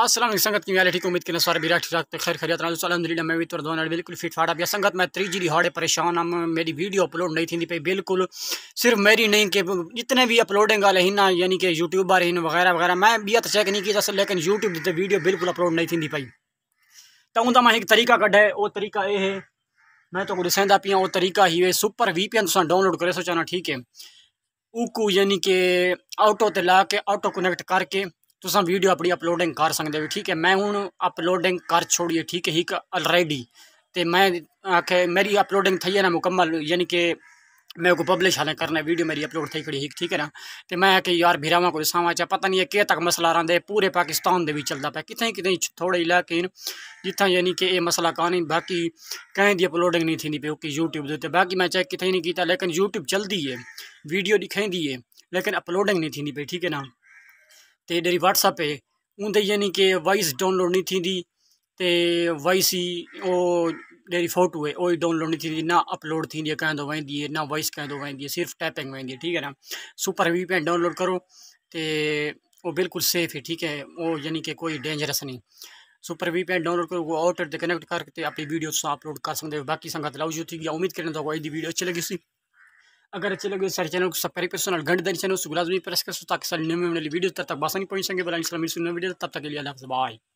असलम संगत की ठीक उम्मीद के सारे बिरा ठीक ठाक खैर खैरियत अलहमदिल्ला मैं भी तुरदान बिल्कुल फिट फाट अब संगत मैं त्री जी हाड़े परेशान हम मेरी वीडियो अपलोड नहीं थी पे बिल्कुल सिर्फ मेरी नहीं कि जितने भी अपलोडिंग वाले ना यानी कि यूट्यूबर हैं वगैरह वगैरह मैं भी चेक नहीं किया लेकिन यूट्यूब जितने वीडियो बिल्कुल अपलोड नहीं थी पाई तो उनका मैं एक तरीका कढ़ा वो तरीका ये है मैं तो ॾिसाईंदा पिया वो तरीका ही है सुपर वी पी एन तुम डाउनलोड करे सोचा ठीक है ऊकू यानी कि ऑटो त ला के ऑटो कनेक्ट करके तुम वीडियो अपनी अपलोडिंग कर सकते हो ठीक है मैं हूँ अपलोडिंग कर छोड़ी है ठीक है ही ऑलरेडी तो मैं आखे मेरी अपलोडिंग थी है ना मुकम्मल यानी कि मैं को पब्लिश हाल करना वीडियो मेरी अपलोड थी खड़ी ठीक है ना तो मैं आखिर यार भीराव को सामा चाहे पता नहीं है कि तक मसला रहा पूरे पाकिस्तान के भी चलता पाया कितने कितने थोड़े इलाके जितना यानी कि यह मसला नहीं बाकी कहीं की अपलोडिंग नहीं थी पे कि यूट्यूब के बाकी मैं चाहे कितें नहीं किया लेकिन यूट्यूब चलती है वीडियो दी है लेकिन अपलोडिंग नहीं थी पी ठीक है ना तो जेह्ड़ी व्हाट्सएप है उन जानि के वाइस डाउनलोड नहीं थी तो वॉइस ही ओह् जेह्ड़ी फोटू ऐ डाउनलोड नहीं थी ना अपलोड थी आहे कंहिं दो ना वॉइस कंहिं दो वेंदी टाइपिंग वेंदी आहे ठीक है ना सुपर वी पी डाउनलोड करो तो ओह् बिल्कुल सेफ है ठीक है ओह् यानी कि कोई डेंजरस नहीं सुपर वी पी डाउनलोड करो आउटलेट ते कनैक्ट करके अपनी वीडियो अपलोड कर सकदे बाकी संगत लव यू थी उम्मीद करना अज की वीडियो अच्छी लगी सी अगर अच्छे लगे तो सारे चैनल को सब्सक्राइब कर सुना घंट दर चैनल सुगराज प्रेस कर सो ताकि सारी न्यू में वीडियो तब तक बासानी पहुंच सकें बला वीडियो तब तक के लिए बाय